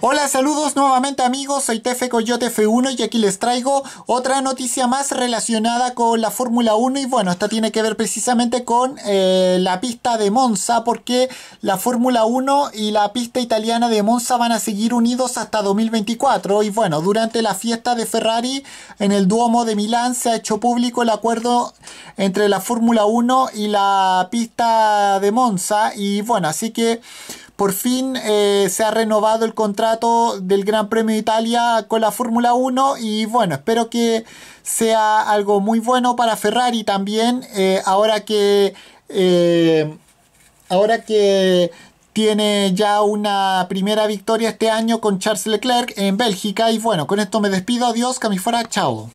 Hola, saludos nuevamente amigos, soy Tefe Coyote F1 y aquí les traigo otra noticia más relacionada con la Fórmula 1 y bueno, esta tiene que ver precisamente con eh, la pista de Monza porque la Fórmula 1 y la pista italiana de Monza van a seguir unidos hasta 2024 y bueno, durante la fiesta de Ferrari en el Duomo de Milán se ha hecho público el acuerdo entre la Fórmula 1 y la pista de Monza y bueno, así que... Por fin eh, se ha renovado el contrato del Gran Premio de Italia con la Fórmula 1 y bueno, espero que sea algo muy bueno para Ferrari también, eh, ahora que... Eh, ahora que tiene ya una primera victoria este año con Charles Leclerc en Bélgica y bueno, con esto me despido, adiós, que fuera, chao.